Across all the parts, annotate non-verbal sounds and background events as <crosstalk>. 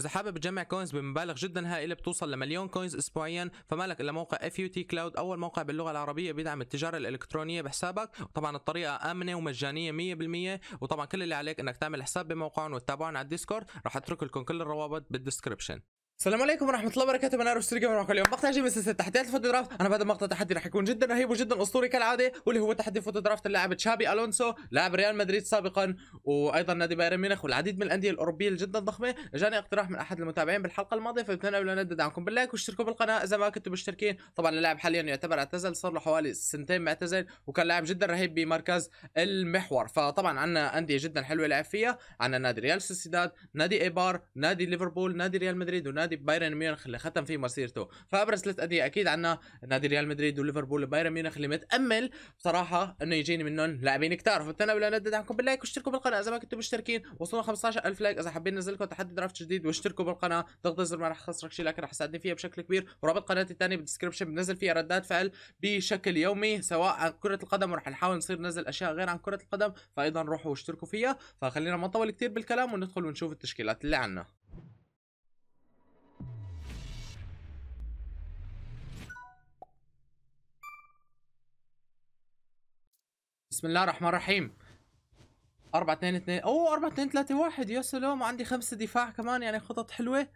اذا حابب تجمع كوينز بمبالغ جدا هائله بتوصل لمليون كوينز اسبوعيا فمالك الا موقع اف يو تي كلاود اول موقع باللغه العربيه بيدعم التجاره الالكترونيه بحسابك وطبعا الطريقه امنه ومجانيه 100% وطبعا كل اللي عليك انك تعمل حساب بموقعهم وتتابعهم على الديسكورد راح اترك لكم كل الروابط بالديسكربشن السلام عليكم ورحمه الله وبركاته انا روستر جيمر معكم اليوم مقطع جديد من سلسله تحديات الفوتو درافت انا بهذا المقطع تحدي رح يكون جدا رهيب وجدا اسطوري كالعاده واللي هو تحدي فوتو درافت اللاعب تشابي الونسو لاعب ريال مدريد سابقا وايضا نادي بايرن ميونخ والعديد من الانديه الاوروبيه الجدا ضخمه اجاني اقتراح من احد المتابعين بالحلقه الماضيه فبتمنى قبل ندعمكم دعمكم باللايك واشتركوا بالقناه اذا ما كنتم مشتركين طبعا اللاعب حاليا يعتبر اعتزل صار له حوالي سنتين معتزل وكان لاعب جدا رهيب بمركز المحور فطبعا عندنا انديه جدا حلوه لعب فيها عندنا نادي ريال سوسيداد نادي ايبار نادي ليفربول نادي ريال مدريد ونادي نادي بايرن ميونخ اللي ختم فيه مسيرته فابرز ثلاث انديه اكيد عنا نادي ريال مدريد وليفربول وبايرن ميونخ اللي متامل بصراحه انه يجيني منهم لاعبين كثار فبالتناول انا ندد عنكم باللايك واشتركوا بالقناه اذا ما كنتوا مشتركين وصلنا 15000 لايك اذا حابين ننزل لكم تحدي درافت جديد واشتركوا بالقناه ضغط الزر ما راح يخسرك شيء لكن راح يساعدني فيها بشكل كبير ورابط قناتي الثانيه بالدسكربشن بنزل فيها ردات فعل بشكل يومي سواء عن كره القدم وراح نحاول نصير ننزل اشياء غير عن كره القدم فايضا روحوا واشتركوا فيها فخلينا ما نطول كثير بالكلام وندخل ونشوف التشكيلات اللي عندنا بسم الله الرحمن الرحيم 4 2 2 اوه 4 2 3 1 يا سلام عندي خمسة دفاع كمان يعني خطط حلوة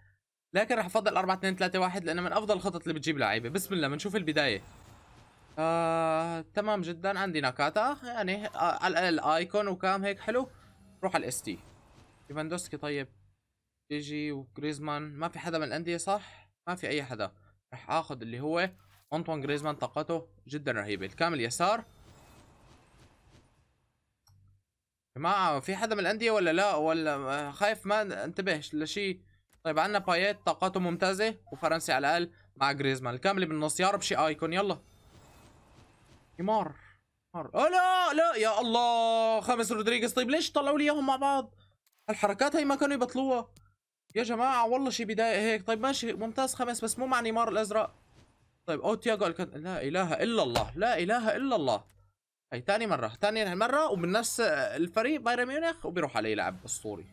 لكن راح افضل 4 2 3 1 لانه من افضل الخطط اللي بتجيب لعيبة بسم الله بنشوف البداية آه، تمام جدا عندي ناكاتا يعني على آه، الاقل ايكون وكام هيك حلو روح على الاس تي ليفاندوسكي طيب تيجي وجريزمان ما في حدا من الانديه صح ما في اي حدا راح اخذ اللي هو انطوان جريزمان طاقته جدا رهيبه الكامل يسار جماعة في حدا من الأندية ولا لا ولا خايف ما انتبهش لشيء طيب عندنا بايت طاقاته ممتازة وفرنسي على الأقل مع جريزمان الكاملة بالنص يا رب شيء ايكون يلا نيمار نيمار اه لا لا يا الله خامس رودريجيز طيب ليش طلعوا لي اياهم مع بعض الحركات هي ما كانوا يبطلوها يا جماعة والله شيء بداية هيك طيب ماشي ممتاز خمس بس مو مع نيمار الازرق طيب او تياجو الكن... لا اله الا الله لا اله الا الله هي تاني مرة تاني هالمرة ومن نفس الفريق بايرن ميونخ وبيروح عليه لاعب اسطوري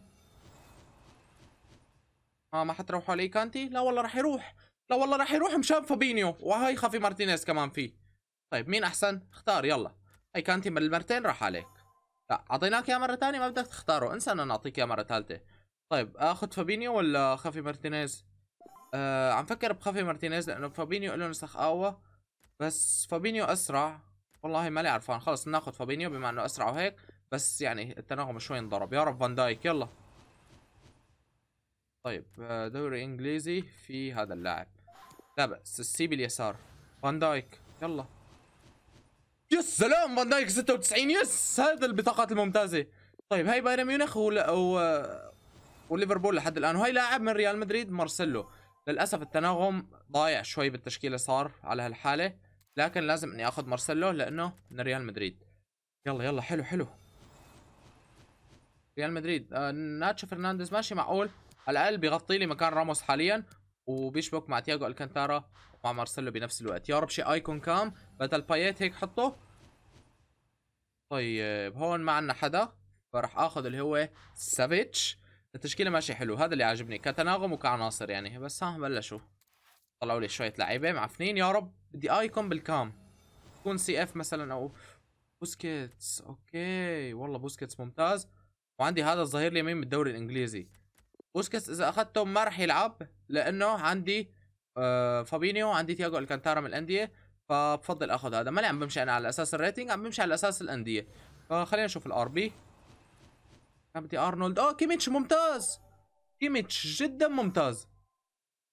اه ما حتروحوا عليه كانتي؟ لا والله راح يروح لا والله راح يروح مشان فابينيو وهي خافي مارتينيز كمان فيه طيب مين احسن؟ اختار يلا هي كانتي من المرتين راح عليك لا اعطيناك اياه مرة ثانية ما بدك تختاره انسى انه نعطيك اياه مرة ثالثة طيب اخذ فابينيو ولا خافي مارتينيز؟ آه عم فكر بخافي مارتينيز لانه فابينيو له نسخ أقوى. بس فابينيو اسرع والله لي عرفان خلص ناخذ فابينيو بما انه اسرع وهيك بس يعني التناغم شوي انضرب يا رب فان دايك يلا طيب آه، دوري انجليزي في هذا اللاعب لا بأس السيب اليسار فان دايك يلا يا سلام فان دايك 96 يس هذا البطاقات الممتازه طيب هاي بايرن ميونخ و... و... وليفربول لحد الان وهي لاعب من ريال مدريد مارسيلو للاسف التناغم ضايع شوي بالتشكيله صار على هالحاله لكن لازم اني اخذ مارسيلو لانه من ريال مدريد يلا يلا حلو حلو ريال مدريد آه ناتشو فرنانديز ماشي معقول على الاقل بيغطي لي مكان راموس حاليا وبيشبك مع تياجو الكانتارا ومع مارسيلو بنفس الوقت يا رب شي ايكون كام بدل بايت هيك حطه طيب هون ما عندنا حدا فراح اخذ اللي هو سافيتش التشكيله ماشي حلو هذا اللي عاجبني كتناغم وكعناصر يعني بس ها بلشوا طلعوا لي شويه لعيبه معفنين يا رب بدي ايكون بالكام تكون سي اف مثلا او بوسكيتس اوكي والله بوسكيتس ممتاز وعندي هذا الظهير اليمين بالدوري الانجليزي بوسكيتس اذا اخذته ما راح يلعب لانه عندي آه، فابينيو عندي تياجو الكانتارا من الانديه فبفضل اخذ هذا ما عم بمشي انا على اساس الريتنج عم بمشي على اساس الانديه فخلينا نشوف الار بي بدي ارنولد اه كيميتش ممتاز كيميتش جدا ممتاز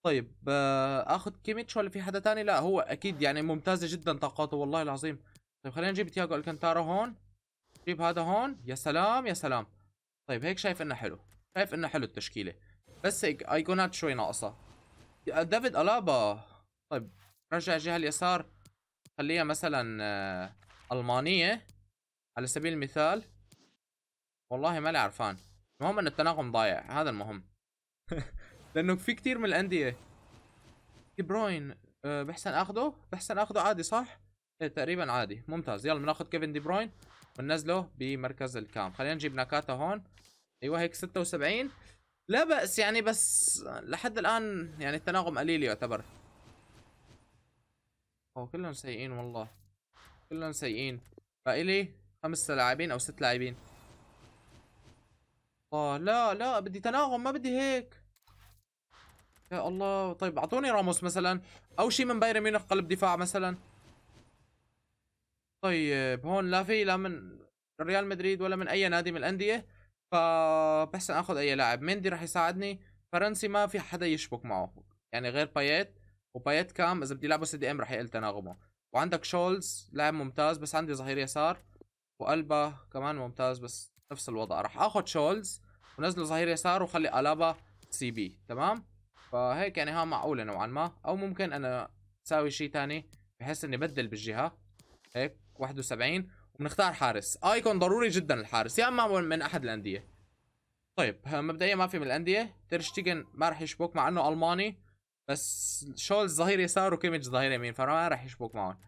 طيب آه، اخذ كيميتش ولا في حدا تاني لا هو اكيد يعني ممتازه جدا طاقاته والله العظيم طيب خلينا نجيب تياجو الكانتارو هون نجيب هذا هون يا سلام يا سلام طيب هيك شايف انه حلو شايف انه حلو التشكيله بس ايقونات شوي ناقصه آه، ديفيد الابا طيب رجع الجهه اليسار خليها مثلا آه، المانيه على سبيل المثال والله ما لي عرفان المهم ان التناغم ضايع هذا المهم <laughs> لانه في كثير من الانديه دي بروين آه، بحسن اخذه بحسن اخذه عادي صح إيه تقريبا عادي ممتاز يلا بناخذ كيفن دي بروين وننزله بمركز الكام خلينا نجيب ناكاتا هون ايوه هيك 76 لا بأس يعني بس لحد الآن يعني التناغم قليل يعتبر او كلهم سيئين والله كلهم سيئين فإلي خمس لاعبين أو ست لاعبين اه لا لا بدي تناغم ما بدي هيك يا الله طيب اعطوني راموس مثلا او شيء من بايرن ميونخ قلب دفاع مثلا طيب هون لا في لا من ريال مدريد ولا من اي نادي من الانديه فبحسن اخذ اي لاعب مندي راح يساعدني فرنسي ما في حدا يشبك معه يعني غير بايت وبايت كام اذا بدي لعبه سي دي ام راح يقل تناغمه وعندك شولز لاعب ممتاز بس عندي ظهير يسار وقلبا كمان ممتاز بس نفس الوضع راح اخذ شولز ونزله ظهير يسار وخلي الابا سي بي تمام فهيك يعني ها معقولة نوعا ما او ممكن انا اساوي شيء ثاني بحس اني بدل بالجهة هيك 71 وبنختار حارس ايكون آه، ضروري جدا الحارس يا اما من احد الاندية طيب مبدئيا ما في من الاندية تيرشتيجن ما راح يشبك مع انه الماني بس شولز ظهير يسار وكيميتش ظهير يمين فما راح يشبك معهم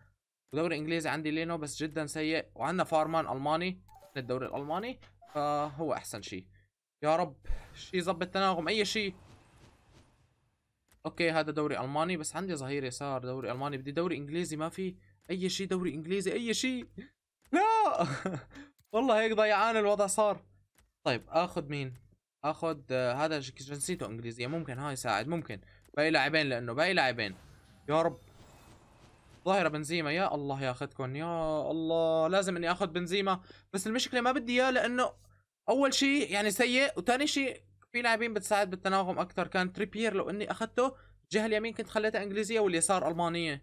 ودوري انجليزي عندي لينو بس جدا سيء وعندنا فارمان الماني الدوري الالماني فهو احسن شيء يا رب شيء يظبط تناغم اي شيء اوكي هذا دوري الماني بس عندي ظهير يسار دوري الماني بدي دوري انجليزي ما في اي شيء دوري انجليزي اي شيء <laughs> لا <laughs> والله هيك ضيعان الوضع صار طيب اخذ مين اخذ آه، هذا جنسيته انجليزيه ممكن هاي يساعد ممكن باقي لاعبين لانه باقي لاعبين يا رب ظاهرة بنزيما يا الله ياخذكم يا الله لازم اني اخذ بنزيما بس المشكلة ما بدي اياه لانه اول شيء يعني سيء وثاني شيء في لاعبين بتساعد بالتناغم اكثر كان تريبير لو اني اخذته الجهه اليمين كنت خليتها انجليزيه واليسار المانيه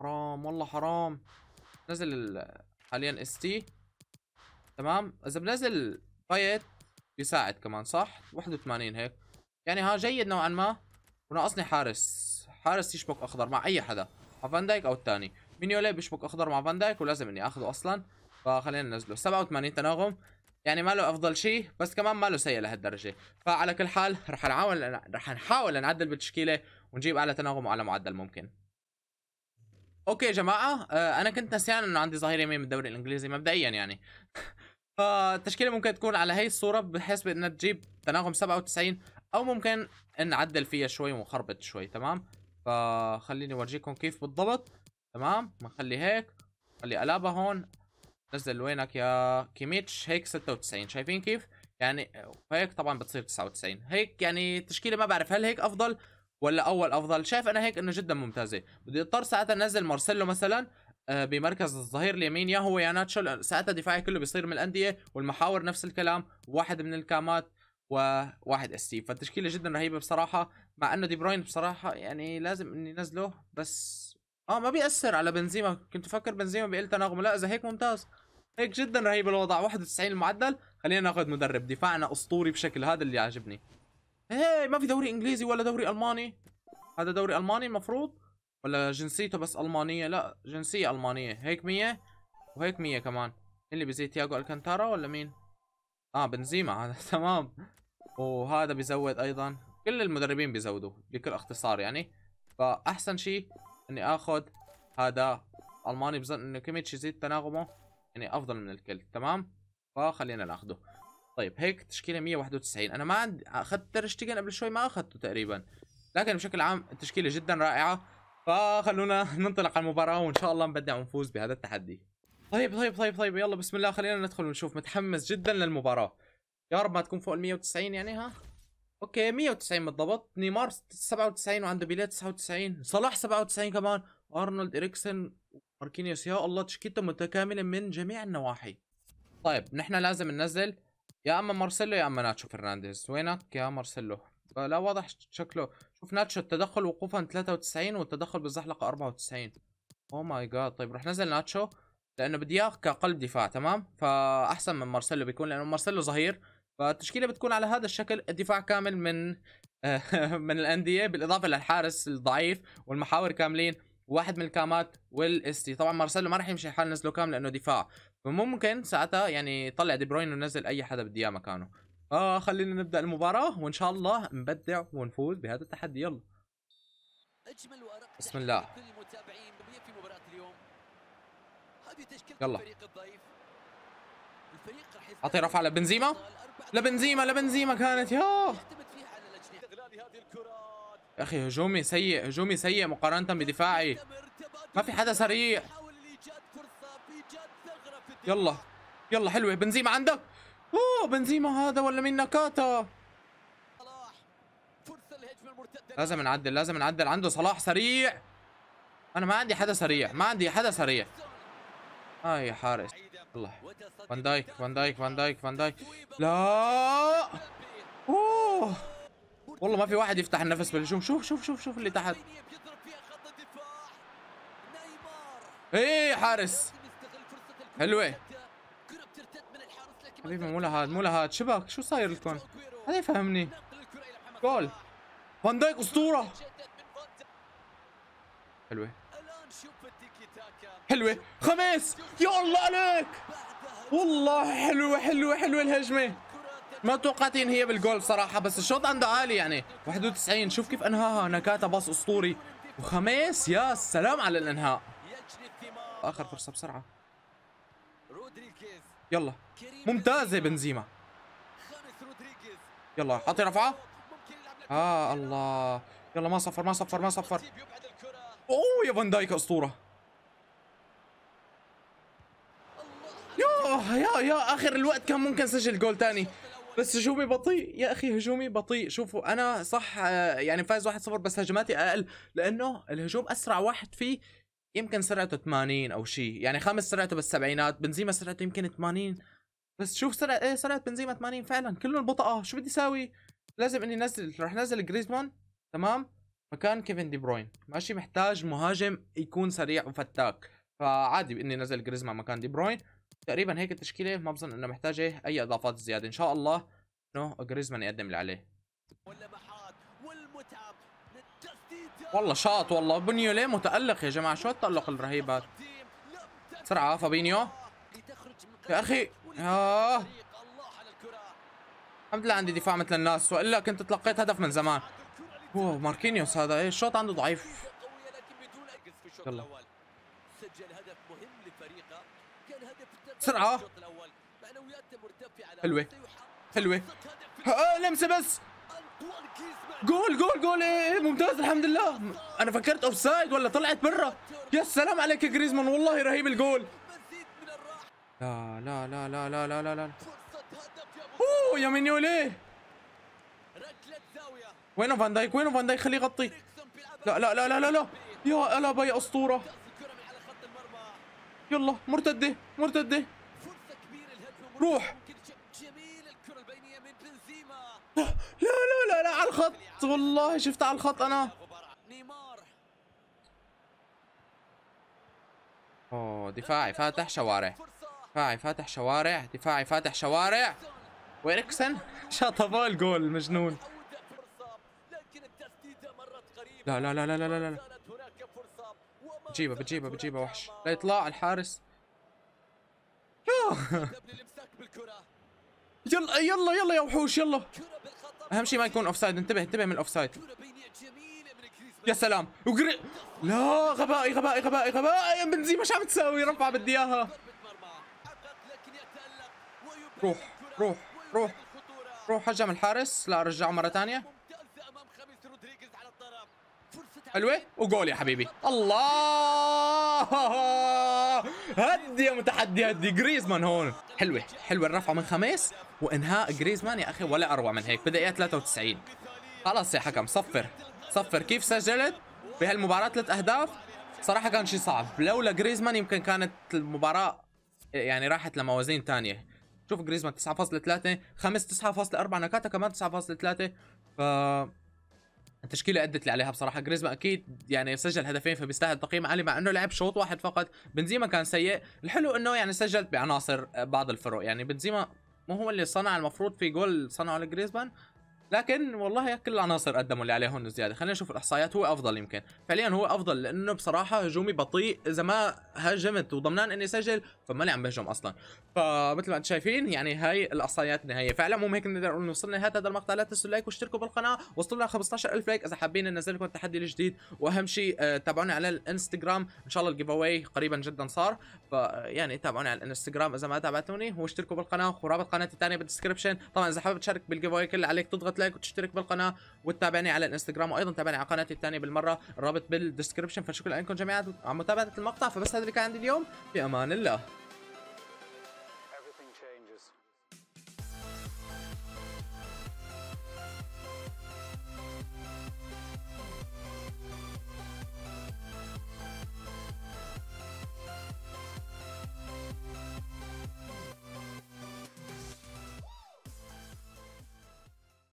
حرام والله حرام نزل حاليا اس تي تمام اذا بنزل فايت بيساعد كمان صح 81 هيك يعني ها جيد نوعا ما وناقصني حارس حارس يشبك اخضر مع اي حدا مع فان دايك او الثاني مينيولي بيشبك اخضر مع فان دايك ولازم اني اخذه اصلا فخلينا ننزله 87 تناغم يعني ما له افضل شيء بس كمان ما له سيء لهالدرجه فعلى كل حال رح نحاول رح نحاول نعدل بالتشكيله ونجيب اعلى تناغم واعلى معدل ممكن اوكي يا جماعه آه، انا كنت نسيان انه عندي ظهير يمين بالدوري الانجليزي مبدئيا يعني <laughs> فالتشكيله ممكن تكون على هي الصوره بحيث بانها تجيب تناغم 97 او ممكن نعدل فيها شوي ونخربط شوي تمام فخليني اورجيكم كيف بالضبط تمام بنخلي هيك خلي قلابه هون نزل وينك يا كيميتش هيك 96 شايفين كيف يعني هيك طبعا بتصير 99 هيك يعني تشكيله ما بعرف هل هيك افضل ولا اول افضل شايف انا هيك انه جدا ممتازه بدي اضطر ساعتها انزل مارسيلو مثلا آه، بمركز الظهير اليمين يا هو يا ناتشو ساعتها دفاعي كله بيصير من الانديه والمحاور نفس الكلام واحد من الكامات وواحد استيف فالتشكيله جدا رهيبه بصراحه مع انه دي بروين بصراحه يعني لازم اني نزله بس اه ما بيأثر على بنزيما كنت افكر بنزيما بيقل تناغم لا اذا هيك ممتاز هيك جدا رهيب الوضع 91 المعدل خلينا ناخذ مدرب دفاعنا اسطوري بشكل هذا اللي عاجبني هي ما في دوري انجليزي ولا دوري الماني هذا دوري الماني المفروض ولا جنسيته بس المانيه لا جنسيه المانيه هيك 100 وهيك 100 كمان اللي بيزيد تياجو الكانتارا ولا مين اه بنزيما هذا <laughs> تمام وهذا بيزود ايضا كل المدربين بيزودوا بكل اختصار يعني فاحسن شيء اني اخذ هذا الماني بظن انه كيميتش يزيد تناغمه يعني افضل من الكل تمام فخلينا ناخده طيب هيك تشكيله 191 انا ما عندي اخذت ترشتجن قبل شوي ما اخذته تقريبا لكن بشكل عام التشكيله جدا رائعه فخلونا <laughs> ننطلق على المباراه وان شاء الله نبدع ونفوز بهذا التحدي طيب طيب طيب طيب يلا بسم الله خلينا ندخل ونشوف متحمس جدا للمباراه يا رب ما تكون فوق ال 190 يعني ها اوكي 190 بالضبط نيمار 97 وعنده بيليه 99 صلاح 97 كمان ارنولد اريكسن ماركينيوس يا الله تشكيلته متكامله من جميع النواحي طيب نحن لازم ننزل يا اما مارسيلو يا اما ناتشو فرنانديز وينك يا مارسيلو لا واضح شكله شوف ناتشو التدخل وقوفا 93 والتدخل بالزحلقه 94 اوه ماي جاد طيب رح نزل ناتشو لانه بدي اياه كقلب دفاع تمام فاحسن من مارسيلو بيكون لانه مارسيلو ظهير فالتشكيله بتكون على هذا الشكل الدفاع كامل من <laughs> من الانديه بالاضافه للحارس الضعيف والمحاور كاملين واحد من الكامات تي طبعا مارسيلو ما راح يمشي حال نزله كام لانه دفاع فممكن ساعتها يعني يطلع دي بروين وينزل اي حدا بدي اياه مكانه اه خلينا نبدا المباراه وان شاء الله نبدع ونفوز بهذا التحدي يلا اجمل بسم الله كل المتابعين في مباراه اليوم هذه تشكيله الفريق الضيف الفريق راح يعطي رفعه لبنزيما لبنزيما لبنزيما كانت يا يا اخي هجومي سيء هجومي سيء مقارنه بدفاعي إيه؟ ما في حدا سريع يلا يلا حلوه بنزيما عندك اوه بنزيما هذا ولا مين نكاتا لازم نعدل لازم نعدل عنده صلاح سريع انا ما عندي حدا سريع ما عندي حدا سريع هاي آه حارس الله فان دايك فان دايك فان دايك فان دايك لا اوه والله ما في واحد يفتح النفس بالهجوم شوف شوف شوف شوف اللي تحت ايه حارس حلوه إيه. حبيبي مو لهاد مو لهاد شبك شو صاير لكم هذا يفهمني جول فان دايك اسطوره حلوه حلوه خميس يا الله عليك والله حلوه حلوه حلوه الهجمه ما توقعت ان هي بالجول صراحه بس الشوط عنده عالي يعني 91 شوف كيف انهاها ناكاتا باص اسطوري وخميس يا سلام على الانهاء اخر فرصه بسرعه يلا ممتازه بنزيما يلا حاطي رفعه اه الله يلا ما صفر ما صفر ما صفر اوه يا فان دايك اسطوره يا يا يا اخر الوقت كان ممكن سجل جول ثاني بس هجومي بطيء يا اخي هجومي بطيء شوفوا انا صح آه، يعني فايز 1-0 بس هجماتي اقل لانه الهجوم اسرع واحد فيه يمكن سرعته 80 او شيء يعني خامس سرعته بالسبعينات بنزيما سرعته يمكن 80 بس شوف سرعه ايه سرعه بنزيما 80 فعلا كلهم بطأة شو بدي اساوي لازم اني نزل رح نزل جريزمان تمام مكان كيفن دي بروين ماشي محتاج مهاجم يكون سريع وفتاك فعادي اني نزل جريزمان مكان دي بروين تقريبا هيك التشكيله ما بظن انه محتاجه إيه، اي اضافات زياده ان شاء الله انه جريزمان يقدم اللي عليه والله شاط والله بنيو ليه متألق يا جماعة شو هالتألق الرهيب هذا بسرعة فابينيو يا أخي آه الحمد لله عندي دفاع مثل الناس وإلا كنت تلقيت هدف من زمان اوه ماركينيوس هذا ايه الشوط عنده ضعيف يلا بسرعه حلوه حلوه آه لمسه بس جول جول جول ايه ممتاز الحمد لله انا فكرت اوف سايد ولا طلعت برا يا سلام عليك يا جريزمان والله رهيب الجول لا لا لا لا لا لا لا لا اوه يا مينيولي وينه فان دايك وينه فان دايك خليه يغطي لا لا لا لا لا لا يا قلبه يا اسطوره يلا مرتده مرتده روح لا لا لا لا على الخط والله شفت على الخط انا اوه دفاعي فاتح شوارع دفاعي فاتح شوارع دفاعي فاتح شوارع وإريكسن شاطها الجول مجنون لا لا لا لا لا لا, لا. بتجيبها بتجيبها بتجيبها وحش يطلع الحارس يلا يلا يلا يا وحوش يلا اهم شيء ما يكون اوف سايد انتبه انتبه من الاوف سايد يا سلام وقري لا غبائي غبائي غبائي غبائي بنزيما شو عم تساوي رفع بدي اياها روح روح روح روح هجم الحارس لا رجعه مره ثانيه حلوه وجول يا حبيبي الله هدي يا متحدي هدي جريزمان هون حلوه حلوه الرفعه من خميس وانهاء جريزمان يا اخي ولا اروع من هيك بدقيقه 93 خلص يا حكم صفر صفر كيف سجلت بهالمباراه ثلاث اهداف صراحه كان شيء صعب لولا جريزمان يمكن كانت المباراه يعني راحت لموازين ثانيه شوف جريزمان 9.3 خمس 9.4 نكاتا كمان 9.3 ف التشكيله ادت اللي عليها بصراحه جريزما اكيد يعني سجل هدفين فبيستاهل تقييم عالي مع انه لعب شوط واحد فقط بنزيما كان سيء الحلو انه يعني سجلت بعناصر آه، بعض الفرق يعني بنزيما مو هو اللي صنع المفروض في جول صنعه لجريزمان لكن والله كل العناصر قدموا اللي عليهم زياده خلينا نشوف الاحصائيات هو افضل يمكن فعليا هو افضل لانه بصراحه هجومي بطيء اذا ما هاجمت وضمنان اني سجل فماني عم بهجم اصلا فمثل ما انتم شايفين يعني هاي الاحصائيات النهائيه فعلا مو هيك نقدر نقول وصلنا لنهايه هذا المقطع لا تنسوا اللايك واشتركوا بالقناه وصلنا لنا 15000 لايك اذا حابين ننزل لكم التحدي الجديد واهم شيء آه، تابعونا على الانستغرام ان شاء الله الجيف قريبا جدا صار فيعني تابعوني على الانستغرام اذا ما تابعتوني واشتركوا بالقناه ورابط قناتي الثانيه بالدسكربشن طبعا اذا حابب تشارك بالجيف اوي كل عليك تضغط لايك وتشترك بالقناه وتتابعني على الانستغرام وايضا تابعني على قناتي الثانيه بالمره الرابط بالدسكربشن فشكرا لكم جميعا على متابعه المقطع فبس هذا اللي كان عندي اليوم في امان الله